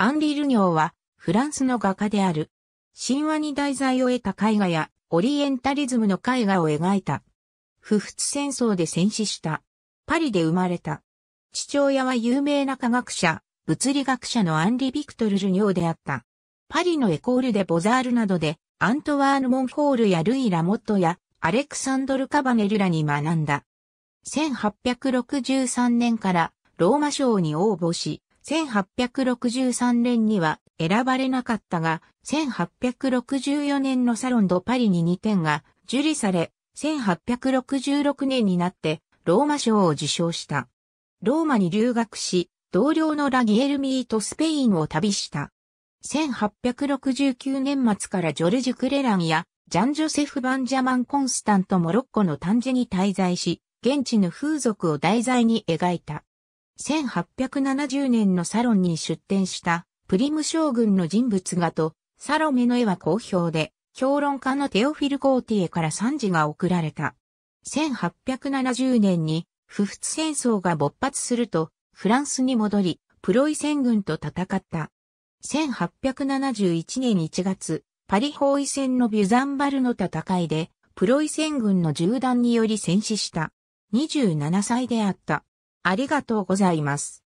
アンリ・ルニョーは、フランスの画家である。神話に題材を得た絵画や、オリエンタリズムの絵画を描いた。不仏戦争で戦死した。パリで生まれた。父親は有名な科学者、物理学者のアンリ・ビクトル・ルニョーであった。パリのエコールでボザールなどで、アントワーヌ・モンコールやルイ・ラモットや、アレクサンドル・カバネルらに学んだ。1863年からローマ賞に応募し、1863年には選ばれなかったが、1864年のサロンドパリに2点が受理され、1866年になってローマ賞を受賞した。ローマに留学し、同僚のラギエルミーとスペインを旅した。1869年末からジョルジュ・クレランやジャン・ジョセフ・バンジャマン・コンスタント・モロッコの単ジに滞在し、現地の風俗を題材に描いた。1870年のサロンに出展したプリム将軍の人物画とサロメの絵は好評で、評論家のテオフィル・コーティエから賛辞が贈られた。1870年に不仏戦争が勃発すると、フランスに戻り、プロイセン軍と戦った。1871年1月、パリ包囲戦のビュザンバルの戦いで、プロイセン軍の銃弾により戦死した。27歳であった。ありがとうございます。